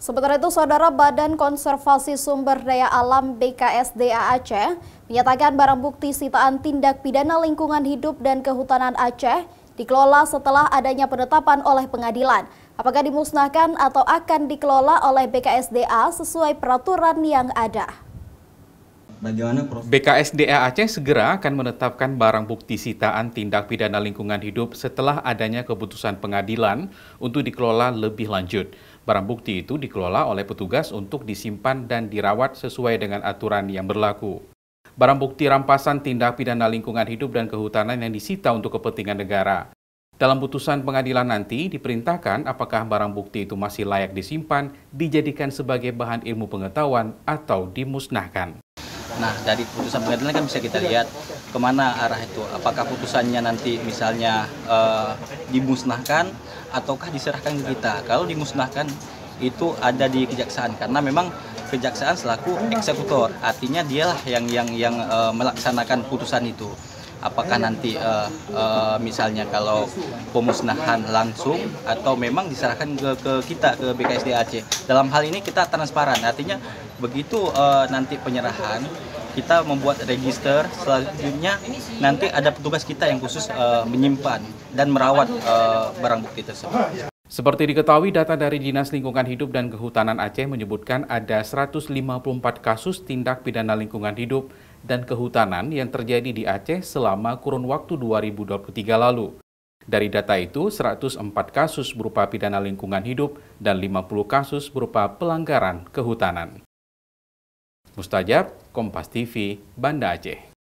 Sementara itu, Saudara Badan Konservasi Sumber Daya Alam BKSDA Aceh menyatakan barang bukti sitaan tindak pidana lingkungan hidup dan kehutanan Aceh dikelola setelah adanya penetapan oleh pengadilan. Apakah dimusnahkan atau akan dikelola oleh BKSDA sesuai peraturan yang ada? bagaimana nah, BKSDA Aceh segera akan menetapkan barang bukti sitaan tindak pidana lingkungan hidup setelah adanya keputusan pengadilan untuk dikelola lebih lanjut. Barang bukti itu dikelola oleh petugas untuk disimpan dan dirawat sesuai dengan aturan yang berlaku. Barang bukti rampasan tindak pidana lingkungan hidup dan kehutanan yang disita untuk kepentingan negara. Dalam putusan pengadilan nanti diperintahkan apakah barang bukti itu masih layak disimpan, dijadikan sebagai bahan ilmu pengetahuan, atau dimusnahkan. Nah dari putusan pengadilan kan bisa kita lihat kemana arah itu. Apakah putusannya nanti misalnya e, dimusnahkan ataukah diserahkan ke kita. Kalau dimusnahkan itu ada di kejaksaan karena memang kejaksaan selaku eksekutor artinya dialah yang yang yang e, melaksanakan putusan itu apakah nanti uh, uh, misalnya kalau pemusnahan langsung atau memang diserahkan ke, ke kita ke BKSDAC Aceh dalam hal ini kita transparan artinya begitu uh, nanti penyerahan kita membuat register selanjutnya nanti ada petugas kita yang khusus uh, menyimpan dan merawat uh, barang bukti tersebut. Seperti diketahui, data dari Dinas Lingkungan Hidup dan Kehutanan Aceh menyebutkan ada 154 kasus tindak pidana lingkungan hidup dan kehutanan yang terjadi di Aceh selama kurun waktu 2023 lalu. Dari data itu, 104 kasus berupa pidana lingkungan hidup dan 50 kasus berupa pelanggaran kehutanan. Mustajab, Kompas TV, Banda Aceh.